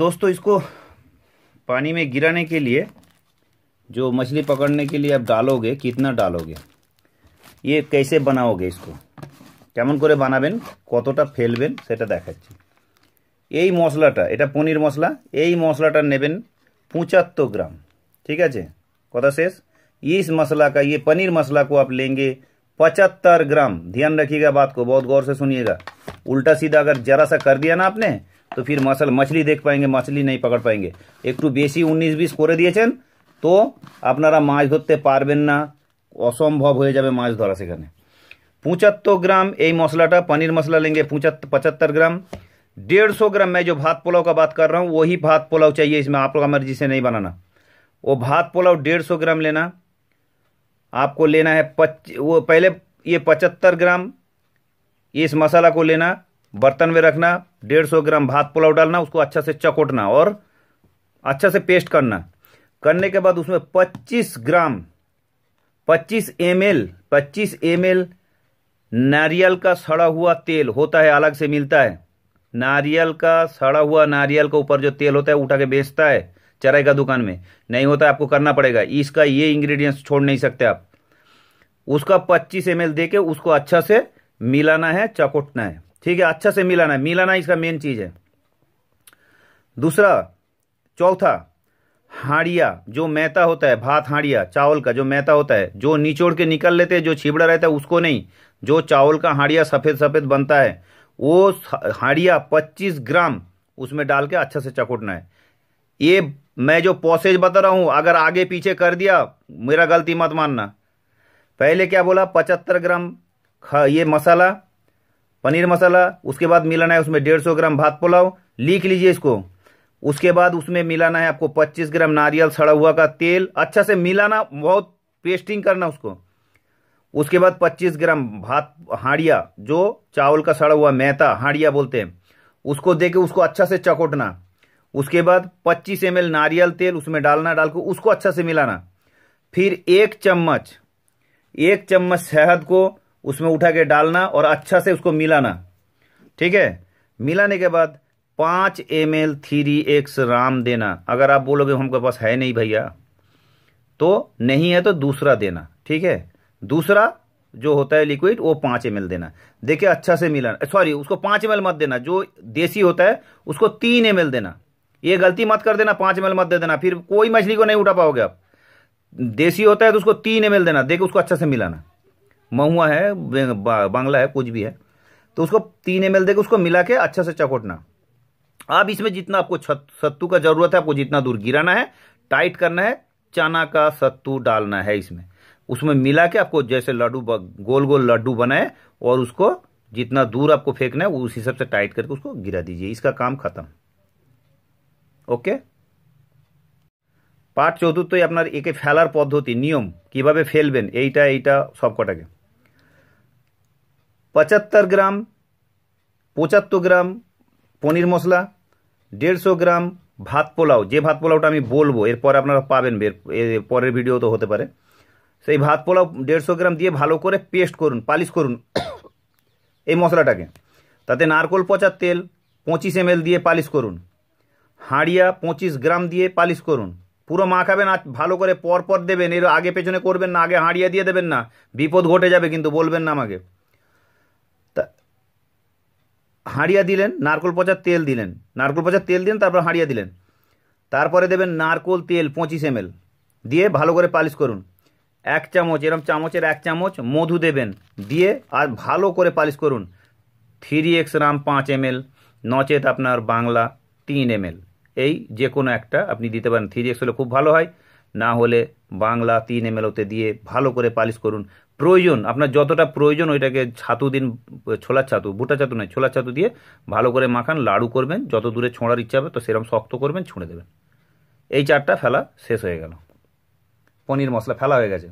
दोस्तों इसको पानी में गिराने के लिए जो मछली पकड़ने के लिए आप डालोगे कितना डालोगे ये कैसे बनाओगे इसको কেমন করে বানাবেন কতটা ফেলবেন সেটা ये এই মশলাটা এটা मसला यही मसलाटा মশলাটা নেবেন 75 ग्राम ठीक है जी शेष इस मसला का ये पनीर मसला को आप लेंगे पचहत्तर ग्राम ध्यान रखिएगा बात को बहुत गौर से सुनिएगा उल्टा सीधा अगर जरा सा कर दिया ना आपने तो फिर मसल मछली देख पाएंगे मछली नहीं पकड़ पाएंगे एक तो बेसि उन्नीस बीस को दिए तो अपनारा माँ धरते पर असम्भव हो जाए माँ धरा से पचहत्तर ग्राम ये मसलाटा पनीर मसला लेंगे पचहत्तर ग्राम डेढ़ सौ ग्राम मैं जो भात पुलाव का बात कर रहा हूँ वही भात पुलाव चाहिए इसमें आप लोग मर्जी से नहीं बनाना वो भात पुलाव डेढ़ सौ ग्राम लेना आपको लेना है पच वो पहले ये पचहत्तर ग्राम इस मसाला को लेना बर्तन में रखना डेढ़ सौ ग्राम भात पुलाव डालना उसको अच्छा से चकोटना और अच्छा से पेस्ट करना करने के बाद उसमें 25 ग्राम 25 एम एल पच्चीस एम एल नारियल का सड़ा हुआ तेल होता है अलग से मिलता है नारियल का सड़ा हुआ नारियल के ऊपर जो तेल होता है उठा के बेचता है चराई का दुकान में नहीं होता आपको करना पड़ेगा इसका ये इंग्रेडिएंट्स छोड़ नहीं सकते आप उसका 25 एम एल दे उसको अच्छा से मिलाना है चकोटना है ठीक है अच्छा से मिलाना है मिलाना इसका मेन चीज है दूसरा चौथा हाड़िया जो मैता होता है भात हाड़िया चावल का जो मैता होता है जो निचोड़ के निकल लेते हैं जो छिबड़ा रहता है उसको नहीं जो चावल का हाड़िया सफ़ेद सफ़ेद बनता है वो हाड़िया पच्चीस ग्राम उसमें डाल के अच्छा से चकोटना है ये मैं जो पॉसेज बता रहा हूँ अगर आगे पीछे कर दिया मेरा गलती मत मानना पहले क्या बोला पचहत्तर ग्राम ये मसाला पनीर मसाला उसके बाद मिलाना है उसमें डेढ़ सौ ग्राम भात पुलाव लिख लीजिए इसको उसके बाद उसमें मिलाना है आपको 25 ग्राम नारियल सड़ा हुआ का तेल अच्छा से मिलाना बहुत पेस्टिंग करना उसको उसके बाद 25 ग्राम भात हाड़िया जो चावल का सड़ा हुआ मैता हाड़िया बोलते हैं उसको दे के उसको अच्छा से चकोटना उसके बाद 25 एम नारियल तेल उसमें डालना डाल के उसको अच्छा से मिलाना फिर एक चम्मच एक चम्मच शहद को उसमें उठा के डालना और अच्छा से उसको मिलाना ठीक है मिलाने के बाद पाँच एम एल थ्री एक्स राम देना अगर आप बोलोगे हमको पास है नहीं भैया तो नहीं है तो दूसरा देना ठीक है दूसरा जो होता है लिक्विड वो पाँच एम देना देखिए अच्छा से मिलाना सॉरी उसको पाँच एम मत देना जो देसी होता है उसको तीन एम देना ये गलती मत कर देना पाँच एम मत दे देना फिर कोई मछली को नहीं उठा पाओगे आप देसी होता है तो उसको तीन एम देना देखिए उसको अच्छा से मिलाना महुआ है बांग्ला है कुछ भी है तो उसको तीन एम देके उसको मिला के अच्छा से चकोटना अब इसमें जितना आपको सत्तू का जरूरत है आपको जितना दूर गिराना है टाइट करना है चना का सत्तू डालना है इसमें उसमें मिला के आपको जैसे लड्डू गोल गोल लड्डू बनाए और उसको जितना दूर आपको फेंकना है उस हिसाब से टाइट करके उसको गिरा दीजिए इसका काम खत्म ओके ওকে तो अपना एक फैलार पद्धति नियम कि भाव फेलबें यहाँ এইটা সব के পঁচাত্তর গ্রাম পঁচাত্তর গ্রাম পনির মশলা দেড়শো গ্রাম ভাত পোলাও যে ভাত পোলাওটা আমি বলবো এরপরে আপনারা পাবেন এর পরের ভিডিও তো হতে পারে সেই ভাত পোলাও দেড়শো গ্রাম দিয়ে ভালো করে পেস্ট করুন পালিশ করুন এই মশলাটাকে তাতে নারকোল পচার তেল পঁচিশ এম দিয়ে পালিশ করুন হাঁড়িয়া পঁচিশ গ্রাম দিয়ে পালিশ করুন পুরো মাখাবেন আর ভালো করে পরপর দেবেন এর আগে পেছনে করবেন না আগে হাঁড়িয়া দিয়ে দেবেন না বিপদ ঘটে যাবে কিন্তু বলবেন না আমাকে হাঁড়িয়া দিলেন নারকোল পচার তেল দিলেন নারকোল পচার তেল দিলেন তারপর হাঁড়িয়া দিলেন তারপরে দেবেন নারকোল তেল পঁচিশ এম দিয়ে ভালো করে পালিশ করুন এক চামচ এরম চামচের এক চামচ মধু দেবেন দিয়ে আর ভালো করে পালিশ করুন থ্রি এক্স রাম পাঁচ এম নচেত আপনার বাংলা তিন এম এই যে কোনো একটা আপনি দিতে পারেন থ্রি এক্স হলে খুব ভালো হয় না হলে বাংলা তিন এম ওতে দিয়ে ভালো করে পালিশ করুন প্রয়োজন আপনার যতটা প্রয়োজন ওইটাকে ছাতু দিন ছোলার ছাতু বুটা ছাতু না ছোলার ছাতু দিয়ে ভালো করে মাখান লাড়ু করবেন যত দূরে ছড়ানোর ইচ্ছা হবে তো সেরাম শক্ত করবেন ছড়ে দেবেন এই চারটা ফালা শেষ হয়ে গেল পনির মশলা ফেলা হয়ে গেছে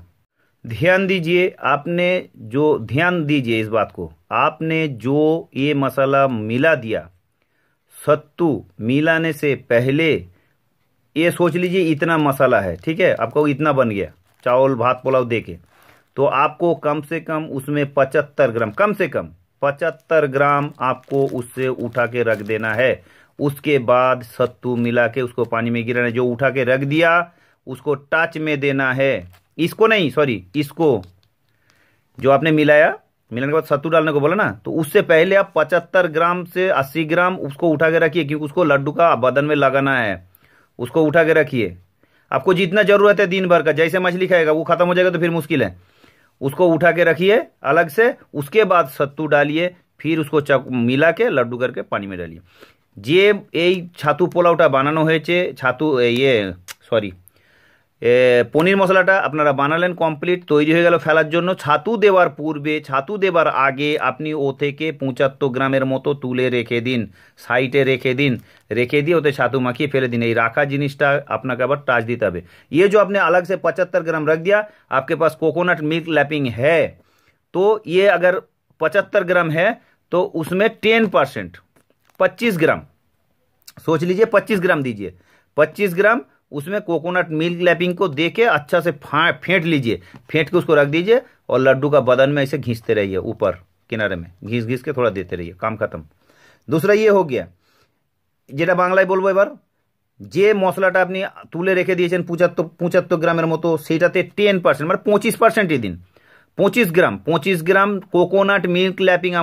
ধ্যান दीजिए आपने जो ध्यान दीजिए इस बात को आपने जो यह मसाला मिला दिया सत्तू मिलाने से पहले यह सोच लीजिए इतना मसाला है ठीक है आपको इतना बन गया चावल भात পোলাও দেখে तो आपको कम से कम उसमें पचहत्तर ग्राम कम से कम पचहत्तर ग्राम आपको उससे उठा के रख देना है उसके बाद सत्तू मिला के उसको पानी में गिराना जो उठा के रख दिया उसको टच में देना है इसको नहीं सॉरी इसको जो आपने मिलाया मिलाने के बाद सत्तू डालने को बोला ना तो उससे पहले आप 75 ग्राम से 80 ग्राम उसको उठा के रखिए क्योंकि उसको लड्डू का बदन में लगाना है उसको उठा के रखिए आपको जितना जरूरत है दिन भर का जैसे मछली खाएगा वो खत्म हो जाएगा तो फिर मुश्किल है उसको उठा के रखिए अलग से उसके बाद सत्तू डालिए फिर उसको मिला के लड्डू करके पानी में डालिए जे यही ছাতু पोलावटा बनाना हो छु ये सॉरी ए पनीर मसालाटा আপনারা বানালেন কমপ্লিট তৈরি হয়ে গেল ফেলার জন্য ছাতু দেবার পূর্বে ছাতু দেবার আগে আপনি ও থেকে 75 গ্রামের মত তুলে রেখে দিন সাইডে রেখে দিন রেখে দিয়ে ওতে ছাতু মাখিয়ে ফেলে দিন এই রাখা জিনিসটা আপনাকে আবার টাচ দিতোবে ये जो आपने अलग से 75 ग्राम रख दिया आपके पास कोकोनट मिल्क लैपिंग है तो ये अगर 75 ग्राम है तो उसमें 10% 25 ग्राम सोच लीजिए 25 ग्राम दीजिए 25 ग्राम उसमें कोकोनट मिल्क लैपिंग को देखे अच्छा से फेंट लीजिए फेंट के उसको रख दीजिए और लड्डू का बदन में इसे घिसते रहिए ऊपर किनारे में घिस घिस के थोड़ा देते रहिए काम खत्म दूसरा ये हो गया जेटा बांगला बोलब एबार जे मसलाटा अपनी तुले रेखे दिए पचहत्तर पचहत्तर ग्राम मत से टेन पार्सेंट मैं पचिस पार्सेंट ही दिन पचिस ग्राम पचिस ग्राम कोकोनट मिल्क लैपिंग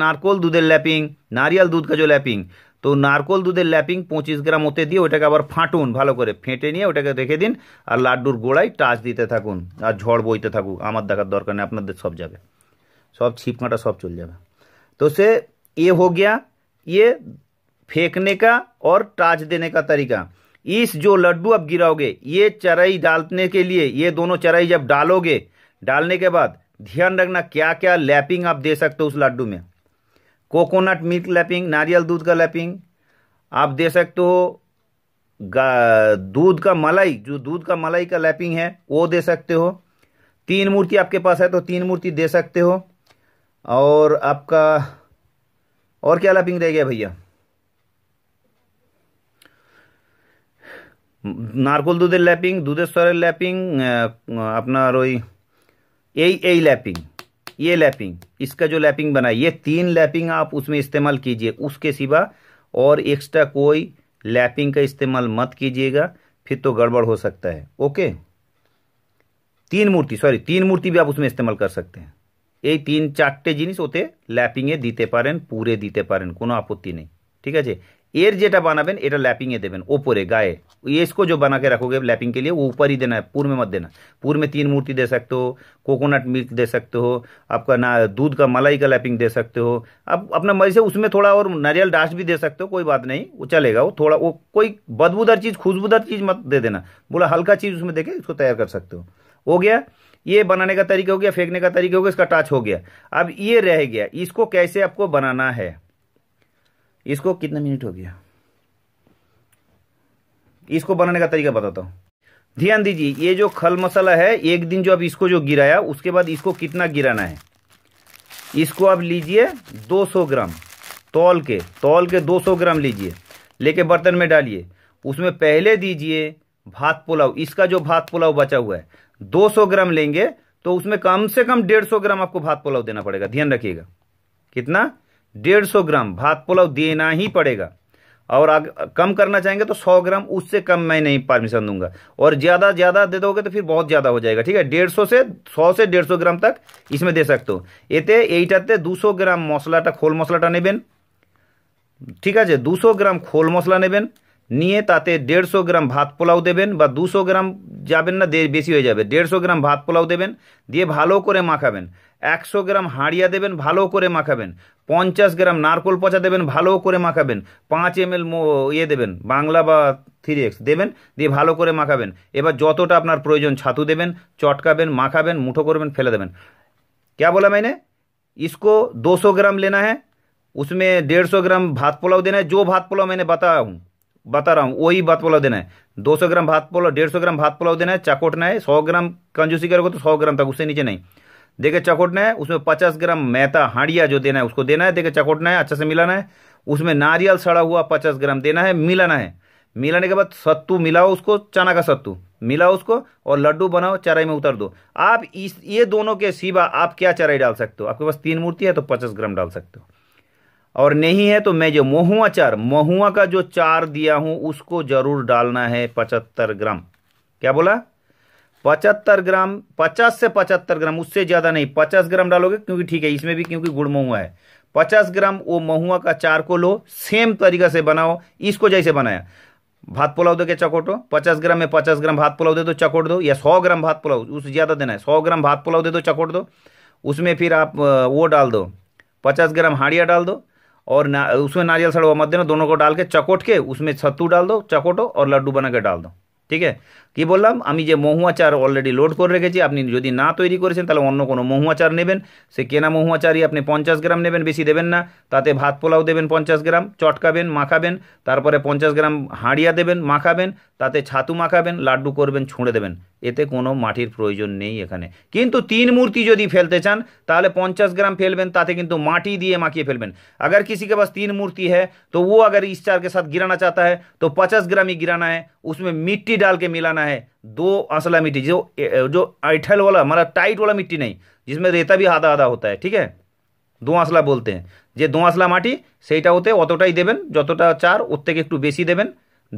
नारकोल दूध लैपिंग नारियल दूध का जो लैपिंग तो नारकोल दूधे लैपिंग पचिस ग्राम होते दिए वोट फाँटन भलोक फेटे नहीं वोटे रेखे दिन और लाड्डूर गोड़ाई टाच दीते थकूँ और झड़ बोते थकूँ हमार देखार दरकार नहीं अपन सब जाए सब छिपकाटा सब चल जाए तो से ये हो गया ये फेंकने का और टाच देने का तरीका इस जो लड्डू आप गिराओगे ये चराई डालने के लिए ये दोनों चराई जब डालोगे डालने के बाद ध्यान रखना क्या क्या लैपिंग आप दे सकते हो उस लड्डू में कोकोनट मिल्क लैपिंग नारियल दूध का लैपिंग आप दे सकते हो दूध का मलाई जो दूध का मलाई का लैपिंग है वो दे सकते हो तीन मूर्ति आपके पास है तो तीन मूर्ति दे सकते हो और आपका और क्या लैपिंग रह गया भैया नारकोल दूधे लैपिंग दूधेश्वर लैपिंग अपना रोई ওই এই लैपिंग ये लैपिंग इसका जो लैपिंग बना ये तीन लैपिंग आप उसमें इस्तेमाल कीजिए उसके सिवा और एक्स्ट्रा कोई लैपिंग का इस्तेमाल मत कीजिएगा फिर तो गड़बड़ हो सकता है ओके तीन मूर्ति सॉरी तीन मूर्ति भी आप उसमें इस्तेमाल कर सकते हैं ये तीन চারটে जिनिस होते लैपिंग दीते पूरे दीते দিতে পারেন কোনো আপত্তি নেই ঠিক एर जो बनाबें एट लैपिंग देवें ओपरे गाए इसको जो बना के रखोगे लैपिंग के लिए वो ऊपर ही देना है पूर्व में मत देना पूर्व में तीन मूर्ति दे सकते हो कोकोनट मिल्क दे सकते हो आपका ना दूध का मलाई का लैपिंग दे सकते हो आप अपना मर्जी से उसमें थोड़ा और नारियल डास्ट भी दे सकते हो कोई बात नहीं वो चलेगा वो थोड़ा वो कोई बदबूदार चीज़ खुशबूदार चीज़ मत दे देना बोला हल्का चीज़ उसमें देके उसको तैयार कर सकते हो हो गया ये बनाने का तरीका हो गया फेंकने का तरीका हो गया इसका टच हो गया अब ये रह गया इसको कैसे आपको बनाना है इसको कितना मिनट हो गया इसको बनाने का तरीका बताता हूँ ध्यान दीजिए ये जो खल मसाला है एक दिन जो अब इसको जो गिराया उसके बाद इसको कितना गिराना है इसको आप लीजिए 200 ग्राम तौल के तौल के 200 ग्राम लीजिए लेके बर्तन में डालिए उसमें पहले दीजिए भात पुलाव इसका जो भात पुलाव बचा हुआ है 200 ग्राम लेंगे तो उसमें कम से कम 150 ग्राम आपको भात पुलाव देना पड़ेगा ध्यान रखिएगा कितना डेढ़ सौ ग्राम भात पुलाव देना ही पड़ेगा और कम करना चाहेंगे तो सौ ग्राम उससे कम मैं नहीं परमिशन दूंगा और ज्यादा ज्यादा दे दोगे तो फिर बहुत ज्यादा हो जाएगा ठीक है डेढ़ सौ से सौ से डेढ़ सौ ग्राम तक इसमें दे सकते हो एते यही दो सौ ग्राम मसलाटा खोल मसलाटा नेबें ठीक है दो सौ ग्राम खोल मसला नेबें নিয়ে তাতে দেড়শো গ্রাম ভাত পোলাও ग्राम বা দুশো গ্রাম যাবেন না বেশি হয়ে যাবে দেড়শো গ্রাম ভাত পোলাও দেবেন দিয়ে ভালো করে মাখাবেন একশো গ্রাম হাঁড়িয়া দেবেন ভালো করে মাখাবেন পঞ্চাশ গ্রাম নারকোল পচা দেবেন ভালো করে মাখাবেন পাঁচ এম এল মো ইয়ে দেবেন বাংলা বা থ্রি এক্স দেবেন দিয়ে ভালো করে মাখাবেন এবার যতটা আপনার প্রয়োজন ছাতু দেবেন চটকাবেন মাখাবেন মুঠো করবেন ফেলে দেবেন কে বলা মাইনে ইসকো দুশো গ্রাম লেনা হ্যাঁ উসমে দেড়শো গ্রাম ভাত পোলাও দেনা যো ভাত পোলাও মানে বাতা বাতা রাউ ওই ভাত পোলাও দেনা দুশো গ্রাম ভাত পোলাও দেড়শো গ্রাম ভাত পোলাও দেনা চাকট নেয় সহ গ্রাম কাঞ্জু শিকার কত সহ গ্রাম তা উসে নিচে নেয় देखे चकोटना है उसमें पचास ग्राम मैता हाड़िया जो देना है उसको देना है देखे चकोटना है अच्छा से मिलाना है उसमें नारियल सड़ा हुआ पचास ग्राम देना है मिलाना है मिलाने के बाद सत्तू मिलाओ उसको चना का सत्तू मिलाओ उसको और लड्डू बनाओ चराई में उतर दो आप इस ये दोनों के सिवा आप क्या चराई डाल सकते हो आपके पास तीन मूर्ति है तो पचास ग्राम डाल सकते हो और नहीं है तो मैं जो महुआ चार महुआ का जो चार दिया हूं उसको जरूर डालना है पचहत्तर ग्राम क्या बोला पचहत्तर ग्राम पचास से पचहत्तर ग्राम उससे ज़्यादा नहीं पचास ग्राम डालोगे क्योंकि ठीक है इसमें भी क्योंकि गुड़ महुआ है पचास ग्राम वो महुआ का चार को लो सेम तरीका से बनाओ इसको जैसे बनाया भात पुलाव दो के चकोटो पचास ग्राम में पचास ग्राम भात पुलाव दे दो चकोट दो या सौ ग्राम भात पुलाव उससे ज़्यादा देना है सौ ग्राम भात पुलाव दे दो चकोट दो उसमें फिर आप वो डाल दो पचास ग्राम हाड़िया डाल दो और ना उसमें नारियल सड़वा मत देना दोनों को डाल के चकोट के उसमें छत्तू डाल दो चकोटो और लड्डू बना के डाल दो ठीक है ये বললাম আমি যে মোহুয়াচার অলরেডি লোড করে রেখেছি আপনি যদি না তৈরি করেন তাহলে অন্য কোন মোহুয়াচার নেবেন সে কে না মোহুয়াচারই আপনি 50 ग्राम নেবেন বেশি দেবেন না তাতে ভাত পোলাও দেবেন 50 ग्राम চটকাবেন মাখাবেন তারপরে 50 ग्राम হাড়িয়া দেবেন মাখাবেন তাতে ছাতু মাখাবেন লাড্ডু করবেন ছড়ে দেবেন এতে কোনো মাটির প্রয়োজন নেই এখানে কিন্তু তিন মূর্তি যদি ফেলতে চান তাহলে 50 ग्राम ফেলবেন তাতে কিন্তু মাটি দিয়ে মাখিয়ে ফেলবেন अगर किसी के पास तीन मूर्ति है तो वो अगर इस स्टार के साथ गिराना चाहता है तो 50 ग्राम ही गिराना है उसमें मिट्टी डाल के मिलाना है है दो असला मिट्टी जो जो ऐठल वाला हमारा टाइट वाला मिट्टी नहीं जिसमें रेता भी आधा आधा होता है ठीक है दो असला बोलते हैं যে दो असला माटी से होते अतटाई देवें जोटा चार থেকে एक बेसि देवें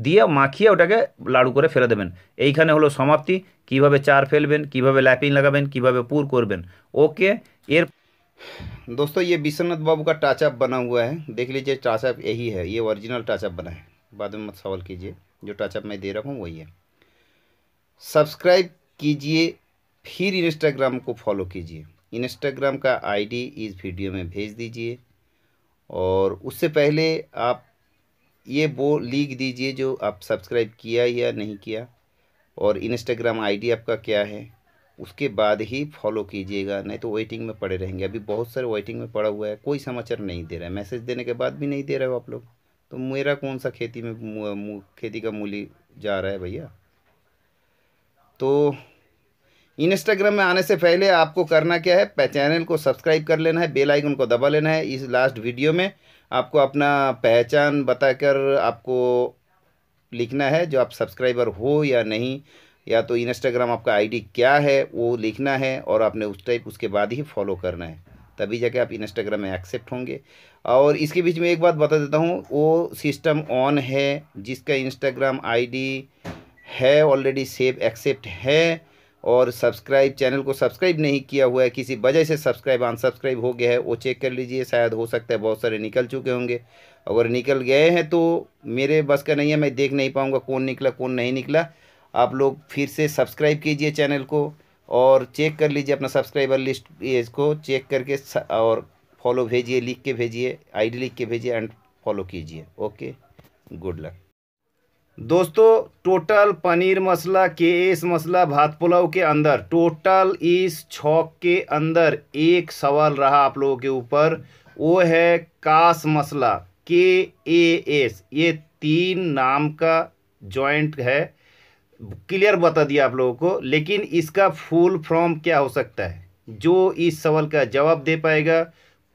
दिए माखिए ওটাকে लाड़ू कर फेले देवें ये हलो समाप्ति क्यों चार ফেলবেন क्यों लैपिंग लगाबें क्यों पुर करबें ओके एर दोस्तों ये विश्वनाथ बाबू का टाचअप बना हुआ है देख लीजिए टाचअप यही है ये ओरिजिनल टाचअप बना है बाद में मत सवाल कीजिए जो टाचअप मैं दे रहा हूँ वही है सब्सक्राइब कीजिए फिर इंस्टाग्राम को फॉलो कीजिए इंस्टाग्राम का आईडी इस वीडियो में भेज दीजिए और उससे पहले आप ये वो लिख दीजिए जो आप सब्सक्राइब किया या नहीं किया और इंस्टाग्राम आईडी आपका क्या है उसके बाद ही फॉलो कीजिएगा नहीं तो वेटिंग में पड़े रहेंगे अभी बहुत सारे वेटिंग में पड़ा हुआ है कोई समाचार नहीं दे रहा है मैसेज देने के बाद भी नहीं दे रहे हो आप लोग तो मेरा कौन सा खेती में खेती का मूली जा रहा है भैया तो इंस्टाग्राम में आने से पहले आपको करना क्या है चैनल को सब्सक्राइब कर लेना है बेल आइकन को दबा लेना है इस लास्ट वीडियो में आपको अपना पहचान बताकर आपको लिखना है जो आप सब्सक्राइबर हो या नहीं या तो इंस्टाग्राम आपका आईडी क्या है वो लिखना है और आपने उस टाइप उसके बाद ही फॉलो करना है तभी जाके आप इंस्टाग्राम में एक्सेप्ट होंगे और इसके बीच में एक बात बता देता हूँ वो सिस्टम ऑन है जिसका इंस्टाग्राम आईडी है ऑलरेडी सेव एक्सेप्ट है और सब्सक्राइब चैनल को सब्सक्राइब नहीं किया हुआ है किसी वजह से सब्सक्राइब अनसब्सक्राइब हो गया है वो चेक कर लीजिए शायद हो सकता है बहुत सारे निकल चुके होंगे अगर निकल गए हैं तो मेरे बस का नहीं है मैं देख नहीं पाऊँगा कौन निकला कौन नहीं निकला आप लोग फिर से सब्सक्राइब कीजिए चैनल को और चेक कर लीजिए अपना सब्सक्राइबर लिस्ट इसको चेक करके और फॉलो भेजिए लिख के भेजिए आईडी लिख के भेजिए एंड फॉलो कीजिए ओके गुड लक दोस्तों total paneer masala K S मसाला भात पुलाव के अंदर टोटल इस छौक के अंदर एक सवाल रहा आप लोगों के ऊपर वो है कास मसला के ए एस ये तीन नाम का जॉइंट है क्लियर बता दिया आप लोगों को लेकिन इसका फुल फॉर्म क्या हो सकता है जो इस सवाल का जवाब दे पाएगा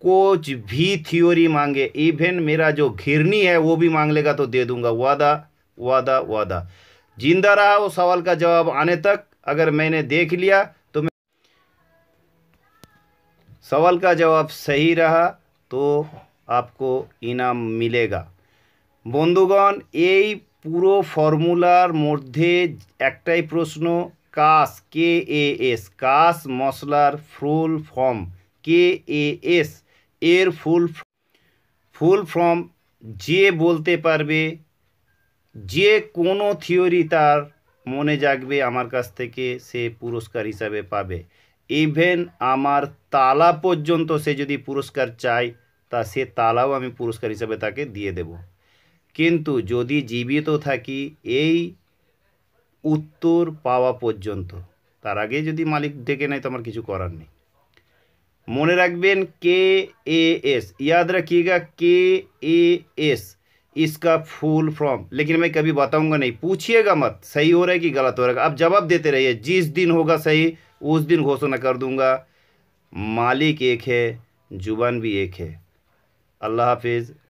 कुछ भी थ्योरी मांगे इवन मेरा जो घिरनी है वो भी मांग लेगा तो दे दूंगा वादा वादा वादा जिंदा रहा वो सवाल का जवाब आने तक अगर मैंने देख लिया तो मैं सवाल का जवाब सही रहा तो आपको इनाम मिलेगा बंधुगण ये यो फर्मूलार मध्य एकटाई प्रश्न कास के ए एस कास मसलार full form K A S एर फुल फुल फर्म जे बोलते पर যে কোনো থিওরি তার মনে জাগবে আমার কাছ থেকে সে পুরস্কার হিসাবে পাবে ইভেন আমার তালা পর্যন্ত সে যদি পুরস্কার চায় তা সে তালাও আমি পুরস্কার হিসাবে তাকে দিয়ে দেব কিন্তু যদি জীবিত থাকি এই উত্তর পাওয়া পর্যন্ত তার আগে যদি মালিক ডেকে নেয় তো আমার কিছু করার নেই মনে রাখবেন কে এ এস ইয়াদ গা কে এ এস इसका फुल फॉर्म लेकिन मैं कभी बताऊंगा नहीं पूछिएगा मत सही हो रहा है कि गलत हो रहा है आप जवाब देते रहिए जिस दिन होगा सही उस दिन घोषणा कर दूंगा मालिक एक है जुबान भी एक है अल्लाह हाफिज़